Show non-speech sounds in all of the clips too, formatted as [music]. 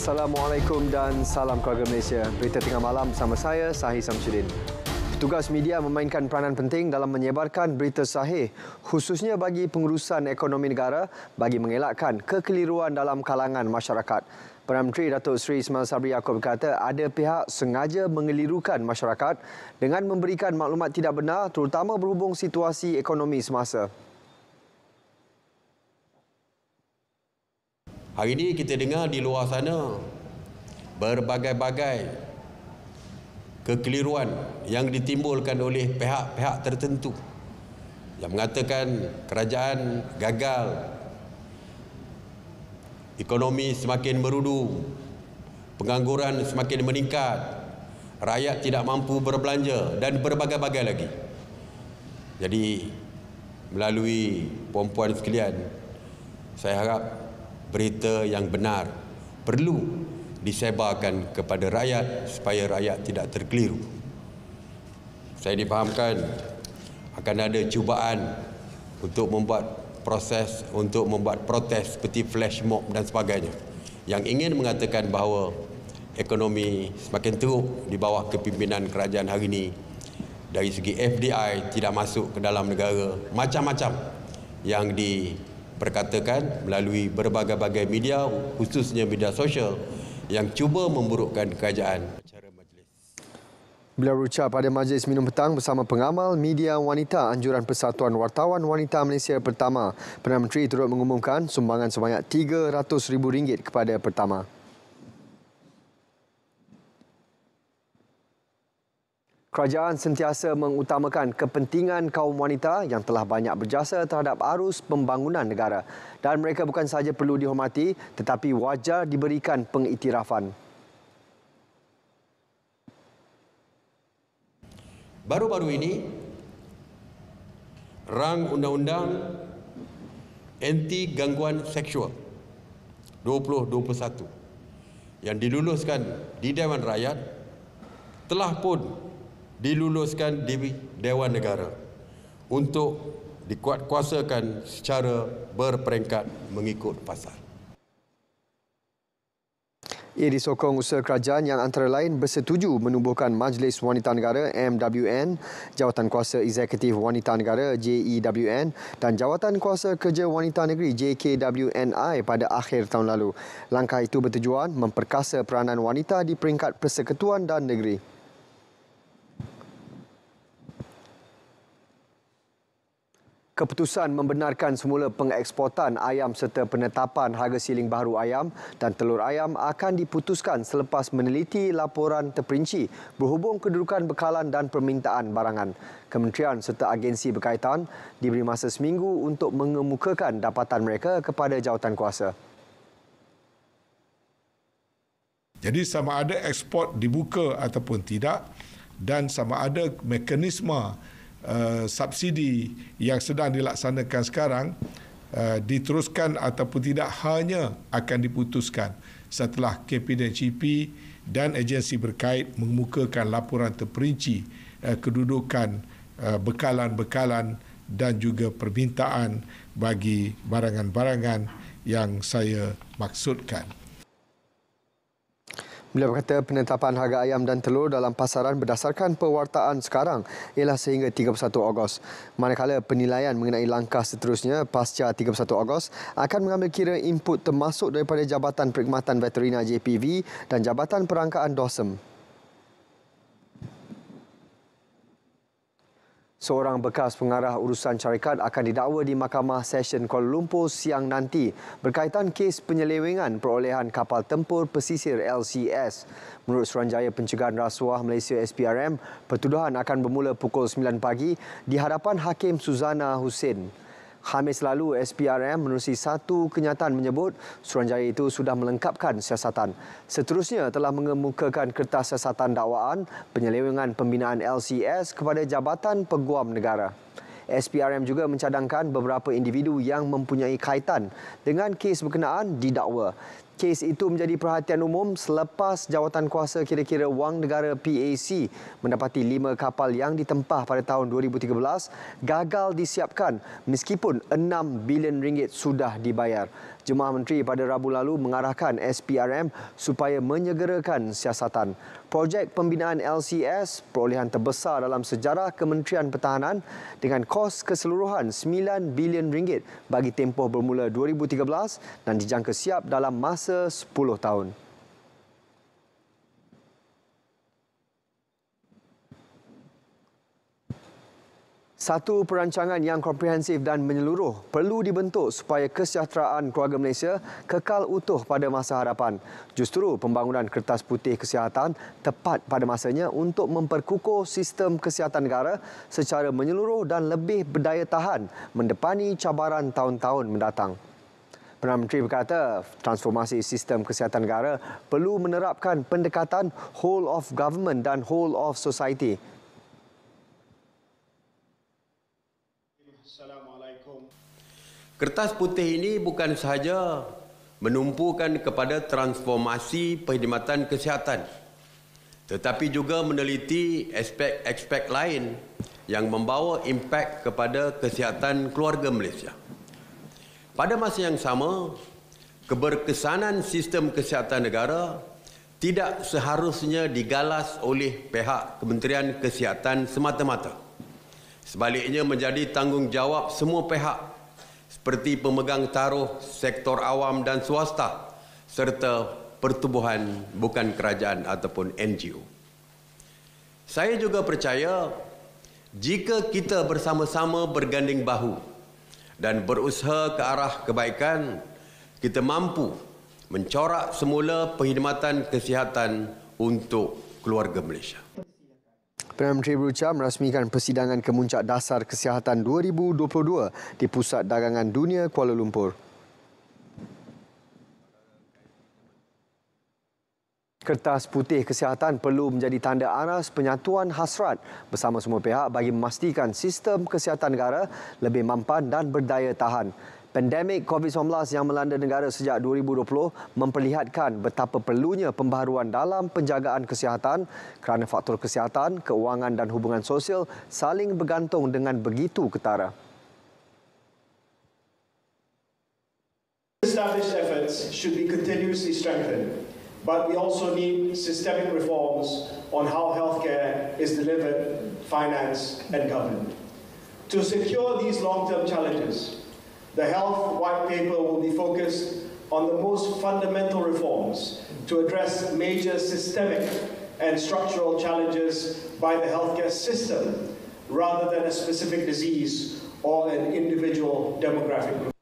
Assalamualaikum dan salam keluarga Malaysia. Berita tengah malam bersama saya, Sahih Samsudin. Petugas media memainkan peranan penting dalam menyebarkan berita sahih khususnya bagi pengurusan ekonomi negara bagi mengelakkan kekeliruan dalam kalangan masyarakat. Perdana Menteri Datuk Seri Ismail Sabri Yaakob berkata ada pihak sengaja mengelirukan masyarakat dengan memberikan maklumat tidak benar terutama berhubung situasi ekonomi semasa. Hari ini kita dengar di luar sana berbagai-bagai kekeliruan yang ditimbulkan oleh pihak-pihak tertentu yang mengatakan kerajaan gagal ekonomi semakin merudu pengangguran semakin meningkat rakyat tidak mampu berbelanja dan berbagai-bagai lagi jadi melalui puan-puan sekalian saya harap berita yang benar perlu disebarkan kepada rakyat supaya rakyat tidak terkeliru. Saya difahamkan akan ada cubaan untuk membuat proses untuk membuat protes seperti flash mob dan sebagainya yang ingin mengatakan bahawa ekonomi semakin teruk di bawah kepimpinan kerajaan hari ini dari segi FDI tidak masuk ke dalam negara macam-macam yang di perkatakan melalui berbagai-bagai media khususnya media sosial yang cuba memburukkan kerajaan Beliau berucap pada majlis minum petang bersama pengamal media wanita Anjuran Persatuan Wartawan Wanita Malaysia Pertama. Perdana Menteri turut mengumumkan sumbangan sebanyak RM300,000 kepada Pertama. Kerajaan sentiasa mengutamakan kepentingan kaum wanita yang telah banyak berjasa terhadap arus pembangunan negara dan mereka bukan sahaja perlu dihormati tetapi wajar diberikan pengiktirafan. Baru-baru ini rang undang-undang anti gangguan seksual 2021 yang diluluskan di Dewan Rakyat telah pun diluluskan di Dewan Negara untuk dikuatkuasakan secara berperingkat mengikut pasar. Ia disokong usaha kerajaan yang antara lain bersetuju menubuhkan Majlis Wanita Negara MWN, Jawatan Kuasa Eksekutif Wanita Negara JEWN dan Jawatan Kuasa Kerja Wanita Negeri JKWNI pada akhir tahun lalu. Langkah itu bertujuan memperkasa peranan wanita di peringkat persekutuan dan negeri. Keputusan membenarkan semula pengeksportan ayam serta penetapan harga siling baru ayam dan telur ayam akan diputuskan selepas meneliti laporan terperinci berhubung kedudukan bekalan dan permintaan barangan. Kementerian serta agensi berkaitan diberi masa seminggu untuk mengemukakan dapatan mereka kepada jawatan kuasa. Jadi sama ada ekspor dibuka ataupun tidak dan sama ada mekanisme Eh, subsidi yang sedang dilaksanakan sekarang uh, diteruskan ataupun tidak hanya akan diputuskan setelah KPDGP dan dan agensi berkait mengemukakan laporan terperinci uh, kedudukan uh, bekalan-bekalan dan juga permintaan bagi barangan-barangan yang saya maksudkan. Beliau berkata penetapan harga ayam dan telur dalam pasaran berdasarkan pewartaan sekarang ialah sehingga 31 Ogos. Manakala penilaian mengenai langkah seterusnya pasca 31 Ogos akan mengambil kira input termasuk daripada Jabatan Perkhidmatan Veterina JPV dan Jabatan Perangkaan DOSEM. Seorang bekas pengarah urusan syarikat akan didakwa di Mahkamah Session Kuala Lumpur siang nanti berkaitan kes penyelewengan perolehan kapal tempur pesisir LCS. Menurut Suranjaya Pencegahan Rasuah Malaysia SPRM, pertuduhan akan bermula pukul 9 pagi di hadapan Hakim Suzana Hussein. Khamis lalu SPRM menerusi satu kenyataan menyebut Suruhanjaya itu sudah melengkapkan siasatan. Seterusnya telah mengemukakan kertas siasatan dakwaan penyelewengan pembinaan LCS kepada Jabatan Peguam Negara. SPRM juga mencadangkan beberapa individu yang mempunyai kaitan dengan kes berkenaan didakwa. Kes itu menjadi perhatian umum selepas jawatan kuasa kira-kira wang negara PAC mendapati lima kapal yang ditempah pada tahun 2013 gagal disiapkan meskipun 6 bilion ringgit sudah dibayar. Jemaah Menteri pada Rabu lalu mengarahkan SPRM supaya menyegerakan siasatan. Projek pembinaan LCS perolehan terbesar dalam sejarah Kementerian Pertahanan dengan kos keseluruhan RM9 bilion ringgit bagi tempoh bermula 2013 dan dijangka siap dalam masa 10 tahun. Satu perancangan yang komprehensif dan menyeluruh perlu dibentuk supaya kesejahteraan keluarga Malaysia kekal utuh pada masa hadapan. Justeru pembangunan kertas putih kesihatan tepat pada masanya untuk memperkukuh sistem kesihatan negara secara menyeluruh dan lebih berdaya tahan mendepani cabaran tahun-tahun mendatang. Perdana Menteri berkata transformasi sistem kesihatan negara perlu menerapkan pendekatan whole of government dan whole of society. Kertas putih ini bukan sahaja menumpukan kepada transformasi perkhidmatan kesihatan tetapi juga meneliti aspek-aspek lain yang membawa impak kepada kesihatan keluarga Malaysia. Pada masa yang sama, keberkesanan sistem kesihatan negara tidak seharusnya digalas oleh pihak Kementerian Kesihatan semata-mata. Sebaliknya menjadi tanggungjawab semua pihak seperti pemegang taruh sektor awam dan swasta serta pertubuhan bukan kerajaan ataupun NGO. Saya juga percaya jika kita bersama-sama berganding bahu dan berusaha ke arah kebaikan, kita mampu mencorak semula perkhidmatan kesihatan untuk keluarga Malaysia. Perdana Menteri Berucha merasmikan persidangan kemuncak dasar kesihatan 2022 di Pusat Dagangan Dunia Kuala Lumpur. Kertas putih kesihatan perlu menjadi tanda aras penyatuan hasrat bersama semua pihak bagi memastikan sistem kesihatan negara lebih mampan dan berdaya tahan. Pandemik COVID-19 yang melanda negara sejak 2020 memperlihatkan betapa perlunya pembaharuan dalam penjagaan kesihatan kerana faktor kesihatan, keuangan dan hubungan sosial saling bergantung dengan begitu ketara. Established efforts should be continuously strengthened, but we also need systemic reforms on how healthcare is delivered, financed and governed. To secure these long-term challenges, The health white paper will be focused on the most fundamental reforms to address major systemic and structural challenges by the healthcare system rather than a specific disease or an individual demographic group.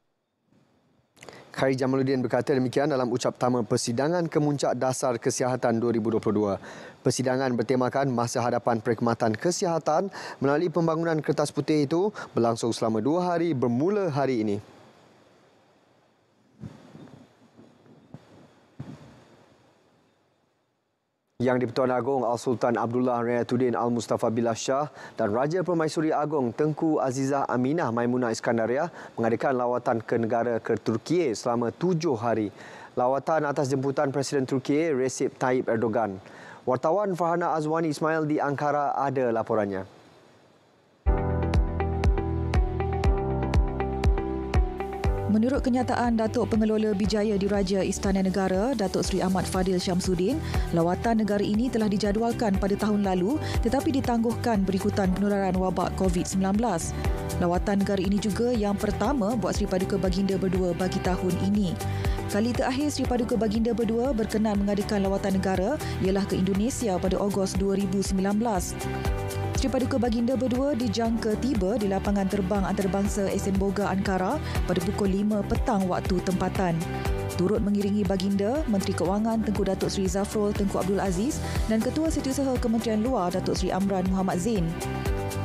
Khairi Jamaluddin berkata demikian dalam ucap pertama Persidangan Kemuncak Dasar Kesihatan 2022. Persidangan bertemakan masa hadapan perkhidmatan kesihatan melalui pembangunan kertas putih itu berlangsung selama dua hari bermula hari ini. Yang di-Pertuan Agong Al-Sultan Abdullah Rayatuddin Al-Mustafa Billah Shah dan Raja Permaisuri Agong Tengku Azizah Aminah Maimunah Iskandaria mengadakan lawatan ke negara ke Turki selama tujuh hari. Lawatan atas jemputan Presiden Turki Recep Tayyip Erdogan. Wartawan Farhana Azwani Ismail di Ankara ada laporannya. Menurut kenyataan Datuk Pengelola Bijaya Diraja Istana Negara, Datuk Seri Ahmad Fadil Syamsuddin, lawatan negara ini telah dijadualkan pada tahun lalu tetapi ditangguhkan berikutan penularan wabak COVID-19. Lawatan negara ini juga yang pertama buat Seri Paduka Baginda berdua bagi tahun ini. Kali terakhir Sri Paduka Baginda berdua berkenan mengadakan lawatan negara ialah ke Indonesia pada Ogos 2019. Paduka Baginda berdua dijangka tiba di lapangan terbang antarabangsa Esen Boga Ankara pada pukul 5 petang waktu tempatan. Turut mengiringi Baginda, Menteri Keuangan Tengku Datuk Seri Zafrul Tengku Abdul Aziz dan Ketua Setiausaha Kementerian Luar Datuk Seri Amran Muhammad Zain.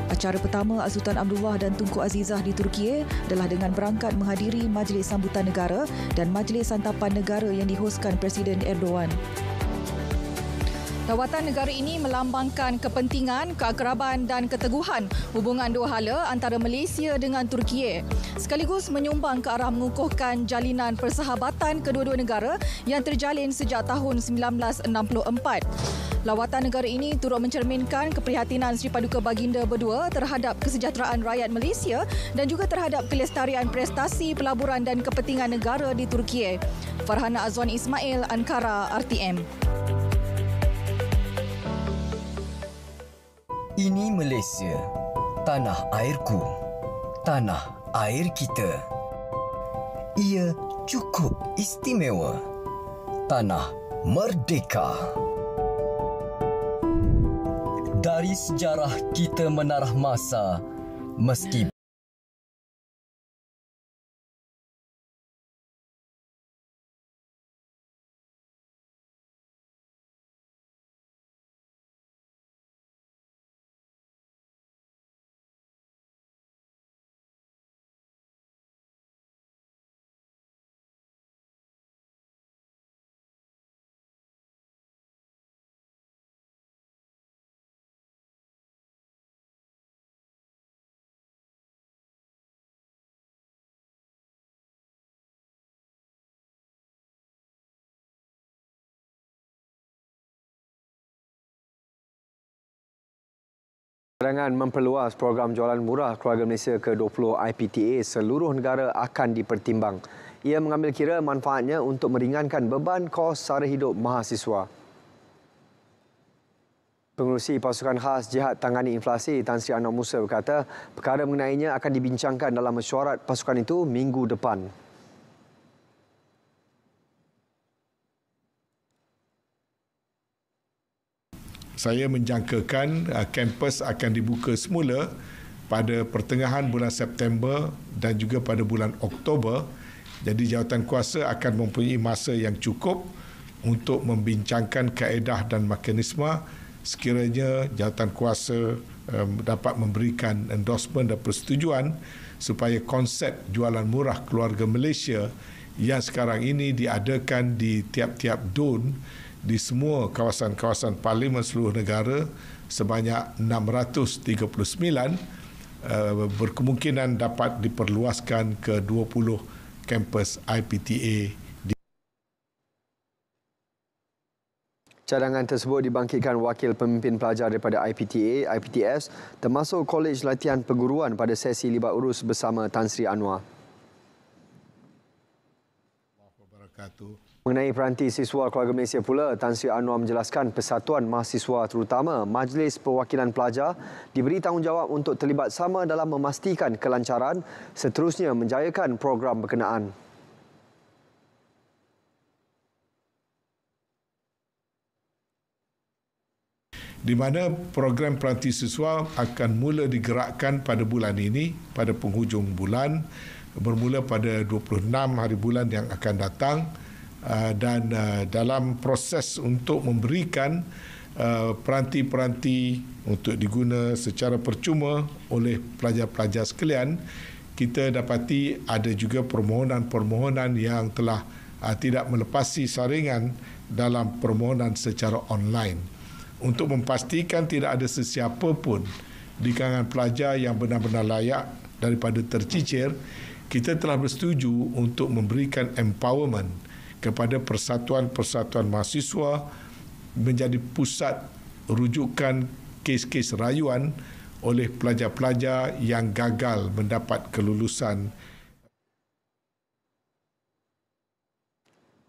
Acara pertama Sultan Abdullah dan Tunku Azizah di Turki adalah dengan berangkat menghadiri Majlis Sambutan Negara dan Majlis Santapan Negara yang dihoskan Presiden Erdogan. Jawatan negara ini melambangkan kepentingan, keakraban dan keteguhan hubungan dua hala antara Malaysia dengan Turki sekaligus menyumbang ke arah mengukuhkan jalinan persahabatan kedua-dua negara yang terjalin sejak tahun 1964. Lawatan negara ini turut mencerminkan keprihatinan Sri Paduka Baginda berdua terhadap kesejahteraan rakyat Malaysia dan juga terhadap kelestarian prestasi pelaburan dan kepentingan negara di Turki. Farhana Azwan Ismail, Ankara, RTM. Ini Malaysia, tanah airku, tanah air kita. Ia cukup istimewa, tanah merdeka. Dari sejarah kita menarah masa, meskipun. Serangan memperluas program jualan murah keluarga Malaysia ke 20 IPTA seluruh negara akan dipertimbang. Ia mengambil kira manfaatnya untuk meringankan beban kos sara hidup mahasiswa. Pengurusi Pasukan Khas Jihad Tangani Inflasi Tan Sri Anwar Musa berkata perkara mengenainya akan dibincangkan dalam mesyuarat pasukan itu minggu depan. saya menjangkakan kampus uh, akan dibuka semula pada pertengahan bulan September dan juga pada bulan Oktober. Jadi jawatan kuasa akan mempunyai masa yang cukup untuk membincangkan kaedah dan mekanisme sekiranya jawatan kuasa um, dapat memberikan endorsement dan persetujuan supaya konsep jualan murah keluarga Malaysia yang sekarang ini diadakan di tiap-tiap dun di semua kawasan-kawasan parlimen seluruh negara sebanyak 639 eh, berkemungkinan dapat diperluaskan ke 20 kampus IPTA Cadangan tersebut dibangkitkan wakil pemimpin pelajar daripada IPTA, IPTS termasuk Kolej Latihan Peguruan pada sesi libat urus bersama Tan Sri Anwar. Assalamualaikum warahmatullahi wabarakatuh. Mengenai peranti siswa keluarga Malaysia pula, Tan Sri Anwar menjelaskan persatuan mahasiswa terutama Majlis Perwakilan Pelajar diberi tanggungjawab untuk terlibat sama dalam memastikan kelancaran seterusnya menjayakan program berkenaan. di mana program peranti siswa akan mula digerakkan pada bulan ini pada penghujung bulan bermula pada 26 hari bulan yang akan datang Ah, dan uh, dalam proses untuk memberikan uh, peranti-peranti untuk diguna secara percuma oleh pelajar-pelajar sekalian kita dapati ada juga permohonan-permohonan yang telah uh, tidak melepasi saringan dalam permohonan secara online untuk memastikan tidak ada sesiapa pun di kalangan pelajar yang benar-benar layak daripada tercicir kita telah bersetuju untuk memberikan empowerment kepada persatuan-persatuan mahasiswa menjadi pusat rujukan kes-kes rayuan oleh pelajar-pelajar yang gagal mendapat kelulusan.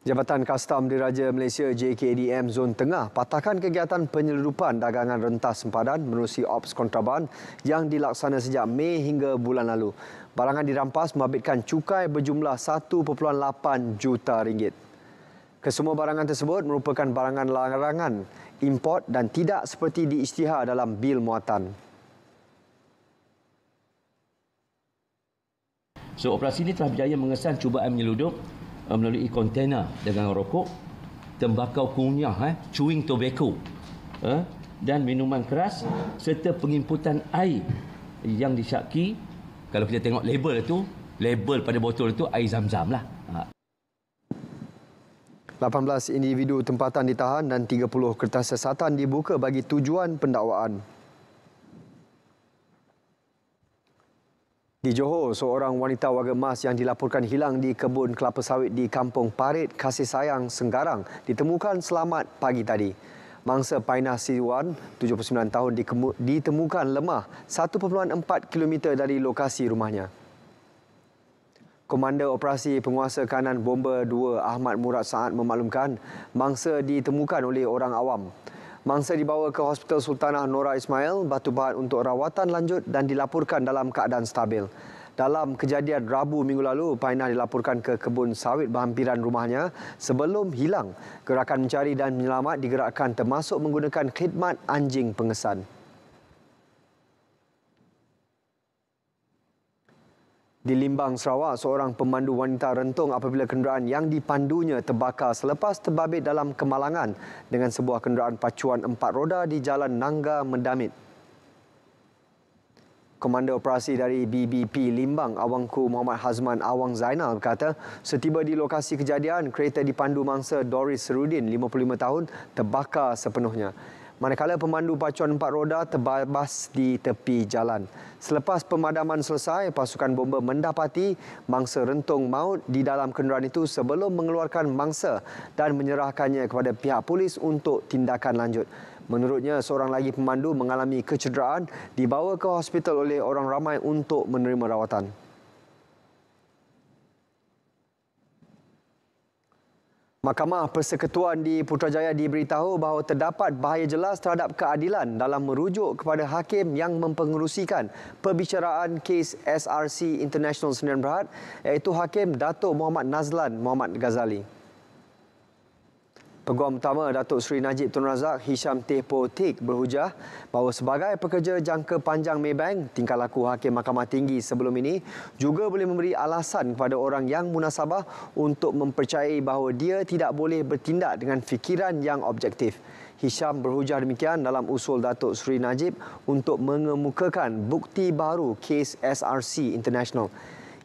Jabatan Kastam Diraja Malaysia JKDM Zon Tengah patahkan kegiatan penyeludupan dagangan rentas sempadan menerusi ops kontraban yang dilaksana sejak Mei hingga bulan lalu. Barangan dirampas membabitkan cukai berjumlah 1.8 juta ringgit. Kesemua barangan tersebut merupakan barangan larangan import dan tidak seperti diisytihar dalam bil muatan. So operasi ini telah berjaya mengesan cubaan menyeludup eh, melalui kontena dengan rokok, tembakau kunyah, eh, chewing tobacco eh, dan minuman keras serta pengimputan air yang disyaki kalau kita tengok label itu, label pada botol itu air zam-zam lah. 18 individu tempatan ditahan dan 30 kertas sesatan dibuka bagi tujuan pendakwaan. Di Johor, seorang wanita warga emas yang dilaporkan hilang di kebun kelapa sawit di Kampung Parit, Kasih Sayang, Senggarang ditemukan selamat pagi tadi. Mangsa Painah Siwan, 79 tahun, ditemukan lemah 1.4 km dari lokasi rumahnya. Komander Operasi Penguasa Kanan Bomber 2 Ahmad Murad Saad memaklumkan mangsa ditemukan oleh orang awam. Mangsa dibawa ke Hospital Sultanah Nora Ismail Batu Bahan untuk rawatan lanjut dan dilaporkan dalam keadaan stabil. Dalam kejadian Rabu minggu lalu, Painah dilaporkan ke kebun sawit berhampiran rumahnya sebelum hilang. Gerakan mencari dan menyelamat digerakkan termasuk menggunakan khidmat anjing pengesan. Di Limbang, Sarawak, seorang pemandu wanita rentung apabila kenderaan yang dipandunya terbakar selepas terbabit dalam kemalangan dengan sebuah kenderaan pacuan empat roda di Jalan Nangga Mendamit. Komando operasi dari BBP Limbang, Awangku Muhammad Hazman Awang Zainal berkata, setiba di lokasi kejadian, kereta dipandu mangsa Doris Serudin, 55 tahun, terbakar sepenuhnya manakala pemandu pacuan empat roda terbabas di tepi jalan. Selepas pemadaman selesai, pasukan bomba mendapati mangsa rentung maut di dalam kenderaan itu sebelum mengeluarkan mangsa dan menyerahkannya kepada pihak polis untuk tindakan lanjut. Menurutnya, seorang lagi pemandu mengalami kecederaan dibawa ke hospital oleh orang ramai untuk menerima rawatan. Mahkamah Persekutuan di Putrajaya diberitahu bahawa terdapat bahaya jelas terhadap keadilan dalam merujuk kepada hakim yang mempengerusikan perbicaraan kes SRC International Senin Berhad iaitu Hakim Dato' Muhammad Nazlan Muhammad Ghazali. Peguam utama Datuk Seri Najib Tun Razak Hisham Tehpo Tik berhujah bahawa sebagai pekerja jangka panjang Maybank, tingkah laku Hakim Mahkamah Tinggi sebelum ini juga boleh memberi alasan kepada orang yang munasabah untuk mempercayai bahawa dia tidak boleh bertindak dengan fikiran yang objektif. Hisham berhujah demikian dalam usul Datuk Seri Najib untuk mengemukakan bukti baru kes SRC International.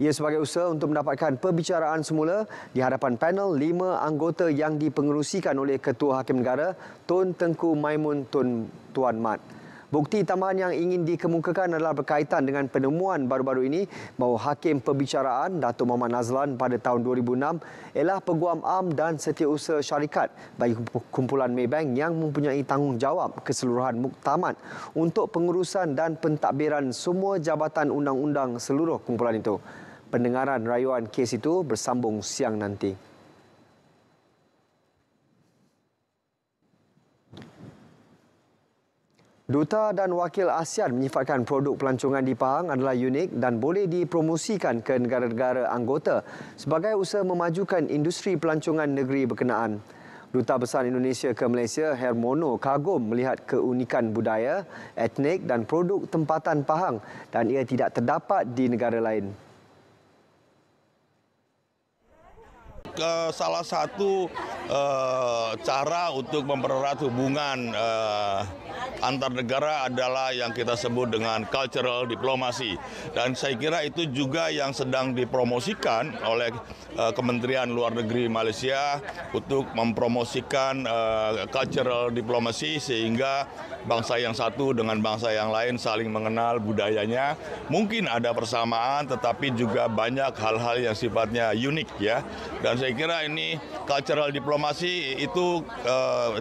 Ia sebagai usaha untuk mendapatkan perbicaraan semula di hadapan panel lima anggota yang dipengerusikan oleh Ketua Hakim Negara Tun Tengku Maimun Tun Tuan Mat. Bukti tambahan yang ingin dikemukakan adalah berkaitan dengan penemuan baru-baru ini bahawa Hakim Perbicaraan Dato' Muhammad Nazlan pada tahun 2006 ialah peguam am dan setiausaha syarikat bagi kumpulan Maybank yang mempunyai tanggungjawab keseluruhan muktamad untuk pengurusan dan pentadbiran semua jabatan undang-undang seluruh kumpulan itu pendengaran rayuan kes itu bersambung siang nanti. Duta dan Wakil ASEAN menyifatkan produk pelancongan di Pahang adalah unik dan boleh dipromosikan ke negara-negara anggota sebagai usaha memajukan industri pelancongan negeri berkenaan. Duta Besar Indonesia ke Malaysia, Hermono kagum melihat keunikan budaya, etnik dan produk tempatan Pahang dan ia tidak terdapat di negara lain. uh, salah satu uh, cara untuk mempererat hubungan uh, antar negara adalah yang kita sebut dengan cultural diplomasi. Dan saya kira itu juga yang sedang dipromosikan oleh uh, Kementerian Luar Negeri Malaysia untuk mempromosikan uh, cultural diplomasi sehingga bangsa yang satu dengan bangsa yang lain saling mengenal budayanya. Mungkin ada persamaan tetapi juga banyak hal-hal yang sifatnya unik ya. Dan saya kira ini cultural diplomasi itu uh,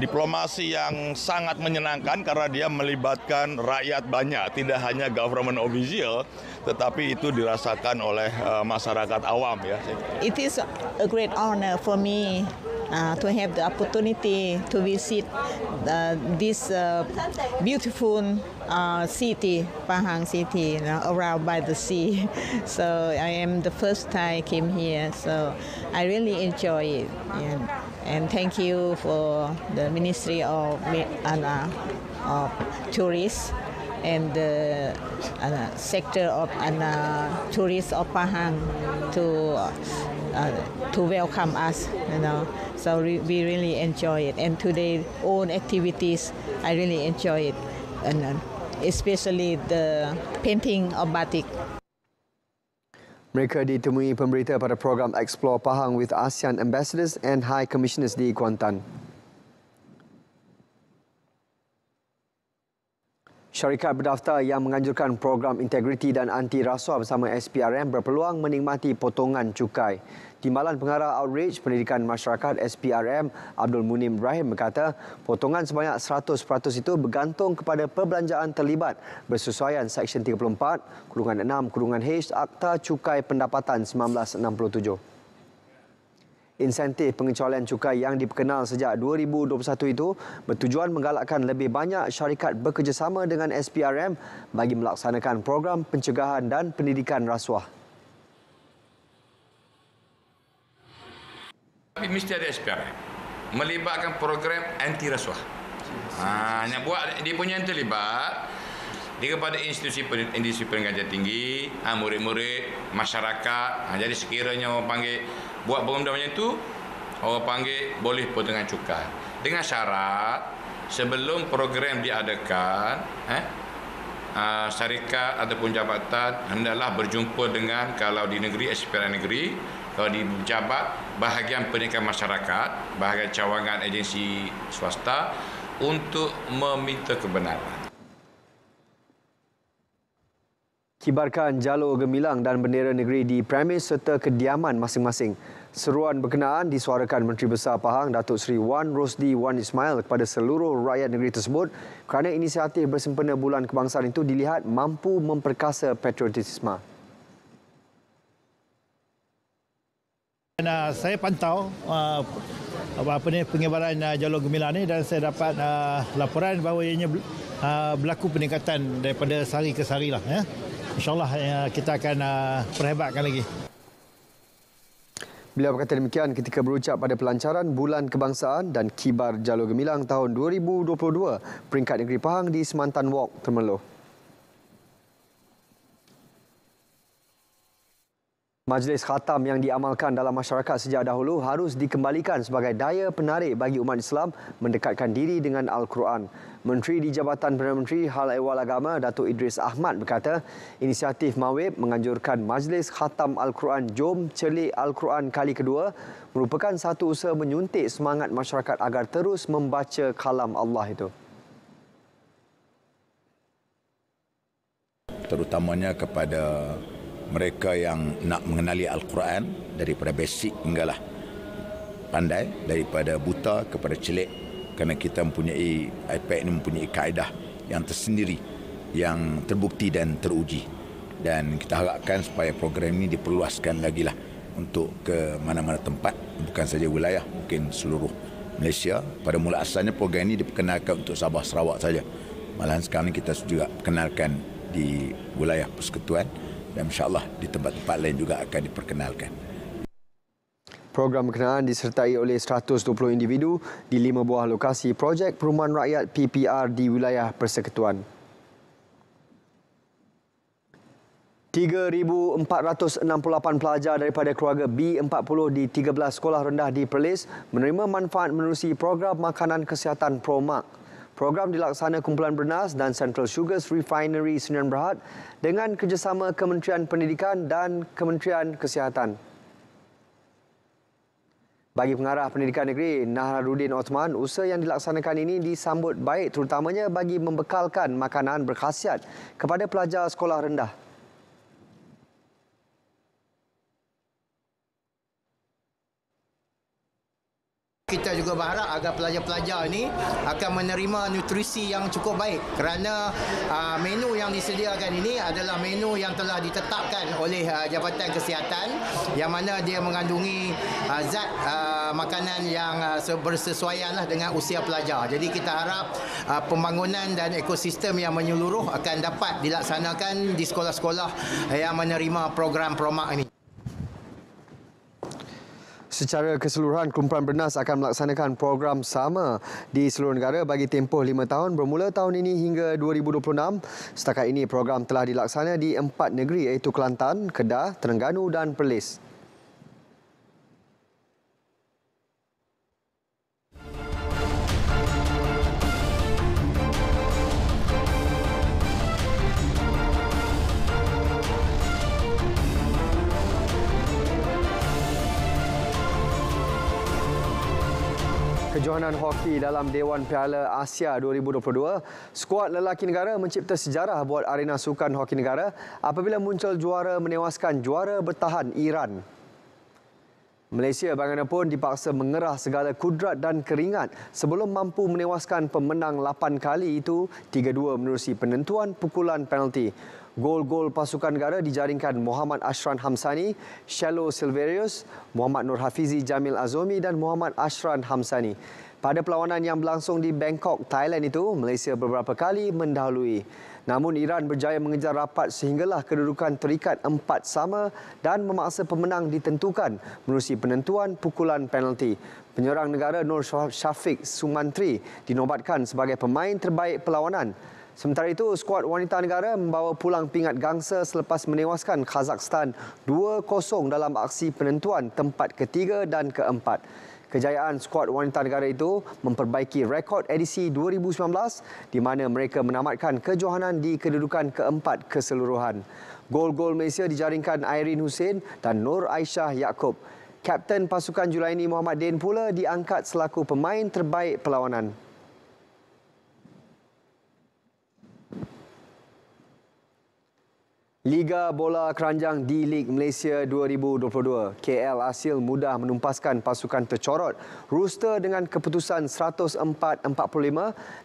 diplomasi yang sangat menyenangkan karena dia melibatkan rakyat banyak, tidak hanya government official, tetapi itu dirasakan oleh uh, masyarakat awam ya. It is a great honor for me uh, to have the opportunity to visit uh, this uh, beautiful uh, city, Pahang city, you know, around by the sea. [laughs] So I am the first time I came here, so I really enjoy it. Yeah. and thank you for the Ministry of Anna of Tourists and the uh, sector of Anna Tourists of Pahang to uh, uh, to welcome us. You know, so we, we really enjoy it. And today, own activities, I really enjoy it, and uh, especially the painting of batik. Mereka ditemui pemberita pada program Explore Pahang with ASEAN Ambassadors and High Commissioners di Kuantan. Syarikat berdaftar yang menganjurkan program integriti dan anti rasuah bersama SPRM berpeluang menikmati potongan cukai. Timbalan Pengarah Outreach Pendidikan Masyarakat SPRM Abdul Munim Ibrahim berkata potongan sebanyak 100% itu bergantung kepada perbelanjaan terlibat bersesuaian Seksyen 34 Kurungan 6 Kurungan H Akta Cukai Pendapatan 1967. Insentif pengecualian cukai yang dikenal sejak 2021 itu bertujuan menggalakkan lebih banyak syarikat bekerjasama dengan SPRM bagi melaksanakan program pencegahan dan pendidikan rasuah. Tapi mesti ada SPR Melibatkan program anti rasuah Hanya ha, buat dia punya yang terlibat Dia kepada institusi, institusi pengajian tinggi ha, Murid-murid, ha, masyarakat ha, Jadi sekiranya orang panggil Buat program macam itu Orang panggil boleh potongan cukai Dengan syarat Sebelum program diadakan eh, uh, Syarikat ataupun jabatan Hendaklah berjumpa dengan Kalau di negeri, SPR negeri kalau di pejabat bahagian pendidikan masyarakat, bahagian cawangan agensi swasta untuk meminta kebenaran. Kibarkan jalur gemilang dan bendera negeri di premis serta kediaman masing-masing. Seruan berkenaan disuarakan Menteri Besar Pahang Datuk Seri Wan Rosdi Wan Ismail kepada seluruh rakyat negeri tersebut kerana inisiatif bersempena bulan kebangsaan itu dilihat mampu memperkasa patriotisme. Dan uh, saya pantau uh, apa, apa ni pengibaran uh, ah, jalur gemilang ni dan saya dapat uh, laporan bahawa ianya uh, berlaku peningkatan daripada sehari ke sehari lah. Ya. InsyaAllah uh, kita akan uh, perhebatkan lagi. Beliau berkata demikian ketika berucap pada pelancaran Bulan Kebangsaan dan Kibar Jalur Gemilang tahun 2022 peringkat negeri Pahang di Semantan Walk, Termeloh. Majlis khatam yang diamalkan dalam masyarakat sejak dahulu harus dikembalikan sebagai daya penarik bagi umat Islam mendekatkan diri dengan Al-Quran. Menteri di Jabatan Perdana Menteri Hal Ehwal Agama Datuk Idris Ahmad berkata, inisiatif Mawib menganjurkan Majlis Khatam Al-Quran Jom Celik Al-Quran kali kedua merupakan satu usaha menyuntik semangat masyarakat agar terus membaca kalam Allah itu. terutamanya kepada mereka yang nak mengenali Al-Quran daripada basic hinggalah pandai daripada buta kepada celik kerana kita mempunyai iPad ini mempunyai kaedah yang tersendiri yang terbukti dan teruji dan kita harapkan supaya program ini diperluaskan lagi lah untuk ke mana-mana tempat bukan saja wilayah mungkin seluruh Malaysia pada mula asalnya program ini diperkenalkan untuk Sabah Sarawak saja malahan sekarang kita juga perkenalkan di wilayah persekutuan dan insyaAllah di tempat-tempat lain juga akan diperkenalkan. Program berkenaan disertai oleh 120 individu di lima buah lokasi projek perumahan rakyat PPR di wilayah persekutuan. 3,468 pelajar daripada keluarga B40 di 13 sekolah rendah di Perlis menerima manfaat menerusi program makanan kesihatan PROMAK. Program dilaksana Kumpulan Bernas dan Central Sugars Refinery Sdn Bhd dengan kerjasama Kementerian Pendidikan dan Kementerian Kesihatan. Bagi pengarah pendidikan negeri Nahrarudin Osman, usaha yang dilaksanakan ini disambut baik terutamanya bagi membekalkan makanan berkhasiat kepada pelajar sekolah rendah. juga berharap agar pelajar-pelajar ini akan menerima nutrisi yang cukup baik kerana uh, menu yang disediakan ini adalah menu yang telah ditetapkan oleh uh, Jabatan Kesihatan yang mana dia mengandungi uh, zat uh, makanan yang uh, bersesuaian dengan usia pelajar. Jadi kita harap uh, pembangunan dan ekosistem yang menyeluruh akan dapat dilaksanakan di sekolah-sekolah yang menerima program PROMAK ini. Secara keseluruhan, Kumpulan Bernas akan melaksanakan program sama di seluruh negara bagi tempoh lima tahun bermula tahun ini hingga 2026. Setakat ini, program telah dilaksanakan di empat negeri iaitu Kelantan, Kedah, Terengganu dan Perlis. kejohanan hoki dalam Dewan Piala Asia 2022, skuad lelaki negara mencipta sejarah buat arena sukan hoki negara apabila muncul juara menewaskan juara bertahan Iran. Malaysia bagaimanapun dipaksa mengerah segala kudrat dan keringat sebelum mampu menewaskan pemenang 8 kali itu 3-2 menerusi penentuan pukulan penalti gol-gol pasukan negara dijaringkan Muhammad Ashran Hamsani, Shallow Silverius, Muhammad Nur Hafizi Jamil Azomi dan Muhammad Ashran Hamsani. Pada perlawanan yang berlangsung di Bangkok, Thailand itu, Malaysia beberapa kali mendahului. Namun Iran berjaya mengejar rapat sehinggalah kedudukan terikat empat sama dan memaksa pemenang ditentukan melalui penentuan pukulan penalti. Penyerang negara Nur Syafiq Sumantri dinobatkan sebagai pemain terbaik perlawanan. Sementara itu, skuad wanita negara membawa pulang pingat gangsa selepas menewaskan Kazakhstan 2-0 dalam aksi penentuan tempat ketiga dan keempat. Kejayaan skuad wanita negara itu memperbaiki rekod edisi 2019 di mana mereka menamatkan kejohanan di kedudukan keempat keseluruhan. Gol-gol Malaysia dijaringkan Airin Hussein dan Nur Aisyah Yaakob. Kapten pasukan Julaini Muhammad Din pula diangkat selaku pemain terbaik perlawanan. Liga Bola Keranjang di League Malaysia 2022, KL Asil mudah menumpaskan pasukan tercorot Rooster dengan keputusan 104-45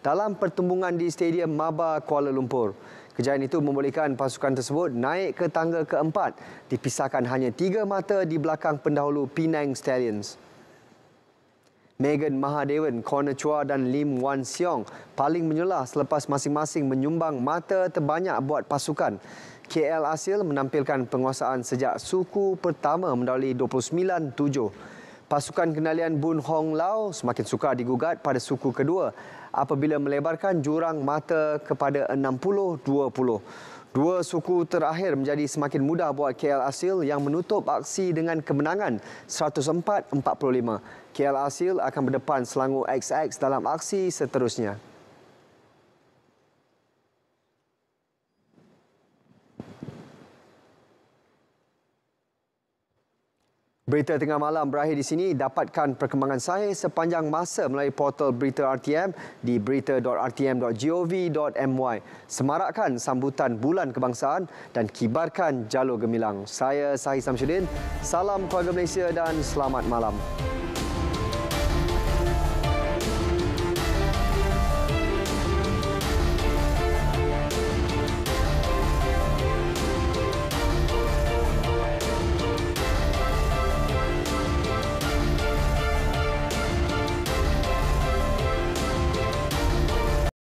dalam pertembungan di Stadium Maba Kuala Lumpur. Kejayaan itu membolehkan pasukan tersebut naik ke tangga keempat, dipisahkan hanya tiga mata di belakang pendahulu Penang Stallions. Megan Mahadevan, Corner Chua dan Lim Wan Siong paling menyelah selepas masing-masing menyumbang mata terbanyak buat pasukan. KL Asil menampilkan penguasaan sejak suku pertama mendahului 29-7. Pasukan kenalian Bun Hong Lau semakin sukar digugat pada suku kedua apabila melebarkan jurang mata kepada 60-20. Dua suku terakhir menjadi semakin mudah buat KL Asil yang menutup aksi dengan kemenangan 104-45. KL Asil akan berdepan Selangor XX dalam aksi seterusnya. Berita tengah malam berakhir di sini. Dapatkan perkembangan saya sepanjang masa melalui portal Berita RTM di berita.rtm.gov.my. Semarakkan sambutan Bulan Kebangsaan dan kibarkan Jalur Gemilang. Saya Sahih Samsudin. Salam keluarga Malaysia dan selamat malam. Selamat malam.